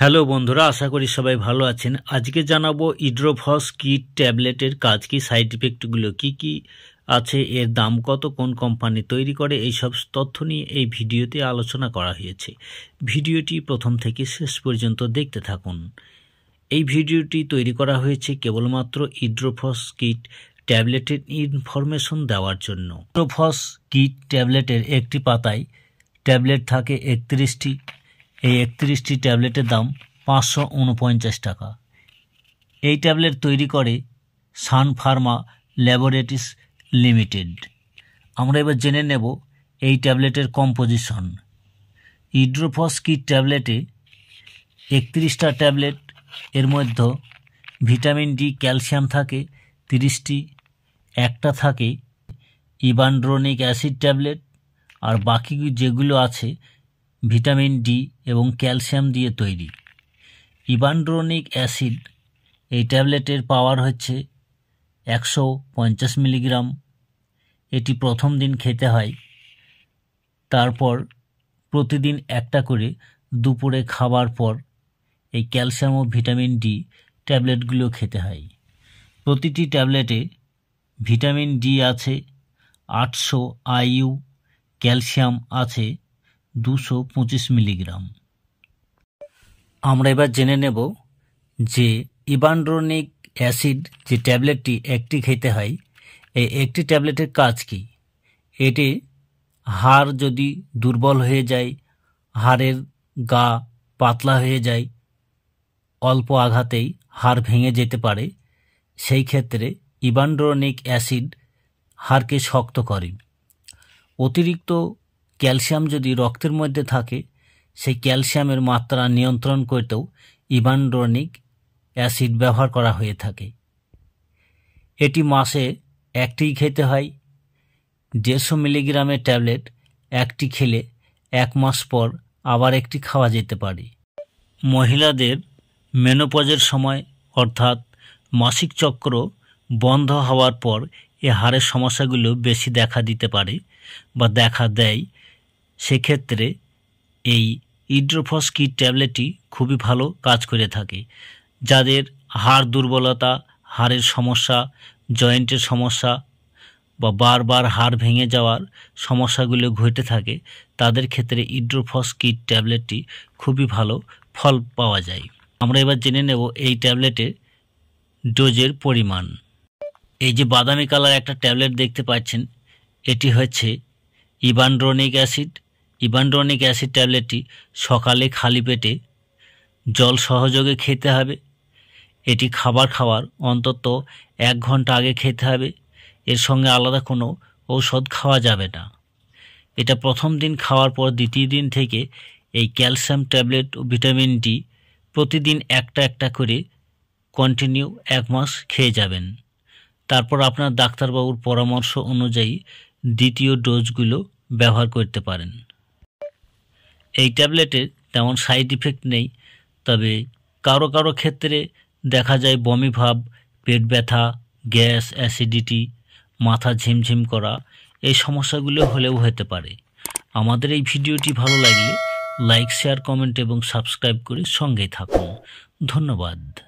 hello বন্ধুরা আশা করি সবাই ভালো আছেন আজকে জানাবো ইড্রোফস কি ট্যাবলেটের কাজ কি সাইড ইফেক্টগুলো কি কি আছে এর দাম কত কোন কোম্পানি তৈরি করে এইসব তথ্য নিয়ে এই ভিডিওতে আলোচনা করা হয়েছে ভিডিওটি প্রথম থেকে শেষ পর্যন্ত দেখতে থাকুন এই ভিডিওটি তৈরি করা হয়েছে কেবলমাত্র ইড্রোফস কিট ট্যাবলেটের ইনফরমেশন দেওয়ার জন্য ইড্রোফস কিট ট্যাবলেটের একটি পাতায় ট্যাবলেট থাকে একত্রিশটি এই একত্রিশটি ট্যাবলেটের দাম পাঁচশো উনপঞ্চাশ টাকা এই ট্যাবলেট তৈরি করে সান ফার্মা ল্যাবরেটরিস লিমিটেড আমরা এবার জেনে নেব এই ট্যাবলেটের কম্পোজিশন ইড্রোফস কি ট্যাবলেটে একত্রিশটা ট্যাবলেট এর মধ্যে ভিটামিন ডি ক্যালসিয়াম থাকে তিরিশটি একটা থাকে ইবানড্রোনিক অ্যাসিড ট্যাবলেট আর বাকি যেগুলো আছে ভিটামিন ডি এবং ক্যালসিয়াম দিয়ে তৈরি ইবানড্রোনিক অ্যাসিড এই ট্যাবলেটের পাওয়ার হচ্ছে একশো পঞ্চাশ মিলিগ্রাম এটি প্রথম দিন খেতে হয় তারপর প্রতিদিন একটা করে দুপুরে খাবার পর এই ক্যালসিয়াম ও ভিটামিন ডি ট্যাবলেটগুলো খেতে হয় প্রতিটি ট্যাবলেটে ভিটামিন ডি আছে আটশো আইইউ ক্যালসিয়াম আছে দুশো পঁচিশ মিলিগ্রাম আমরা এবার জেনে নেব যে ইবানড্রোনিক অ্যাসিড যে ট্যাবলেটটি একটি খেতে হয় এই একটি ট্যাবলেটের কাজ কি এটি হাড় যদি দুর্বল হয়ে যায় হাড়ের গা পাতলা হয়ে যায় অল্প আঘাতেই হাড় ভেঙে যেতে পারে সেই ক্ষেত্রে ইবানড্রোনিক অ্যাসিড হাড়কে শক্ত করে অতিরিক্ত ক্যালসিয়াম যদি রক্তের মধ্যে থাকে সেই ক্যালসিয়ামের মাত্রা নিয়ন্ত্রণ করতেও ইবানড্রনিক অ্যাসিড ব্যবহার করা হয়ে থাকে এটি মাসে একটি খেতে হয় দেড়শো মিলিগ্রামের ট্যাবলেট একটি খেলে এক মাস পর আবার একটি খাওয়া যেতে পারে মহিলাদের মেনোপজের সময় অর্থাৎ মাসিক চক্র বন্ধ হওয়ার পর এ হাড়ের সমস্যাগুলো বেশি দেখা দিতে পারে বা দেখা দেয় সেক্ষেত্রে এই ইড্রোফস কি ট্যাবলেটটি খুবই ভালো কাজ করে থাকে যাদের হাড় দুর্বলতা হাড়ের সমস্যা জয়েন্টের সমস্যা বা বারবার হাড় ভেঙে যাওয়ার সমস্যাগুলো ঘটে থাকে তাদের ক্ষেত্রে ইড্রোফস কিট ট্যাবলেটটি খুবই ভালো ফল পাওয়া যায় আমরা এবার জেনে নেব এই ট্যাবলেটের ডোজের পরিমাণ এই যে বাদামি কালার একটা ট্যাবলেট দেখতে পাচ্ছেন এটি হচ্ছে ইবানড্রোনিক অ্যাসিড ইবান্ড্রনিক অ্যাসিড ট্যাবলেটটি সকালে খালি পেটে জল সহযোগে খেতে হবে এটি খাবার খাওয়ার অন্তত এক ঘন্টা আগে খেতে হবে এর সঙ্গে আলাদা কোনো ঔষধ খাওয়া যাবে না এটা প্রথম দিন খাওয়ার পর দ্বিতীয় দিন থেকে এই ক্যালসিয়াম ট্যাবলেট ও ভিটামিন ডি প্রতিদিন একটা একটা করে কন্টিনিউ এক মাস খেয়ে যাবেন তারপর আপনার ডাক্তারবাবুর পরামর্শ অনুযায়ী দ্বিতীয় ডোজগুলো ব্যবহার করতে পারেন এই ট্যাবলেটে তেমন সাইড ইফেক্ট নেই তবে কারো কারো ক্ষেত্রে দেখা যায় বমি ভাব পেট ব্যথা গ্যাস অ্যাসিডিটি মাথা ঝিমঝিম করা এই সমস্যাগুলো হলেও হতে পারে আমাদের এই ভিডিওটি ভালো লাগলে লাইক শেয়ার কমেন্ট এবং সাবস্ক্রাইব করে সঙ্গেই থাকুন ধন্যবাদ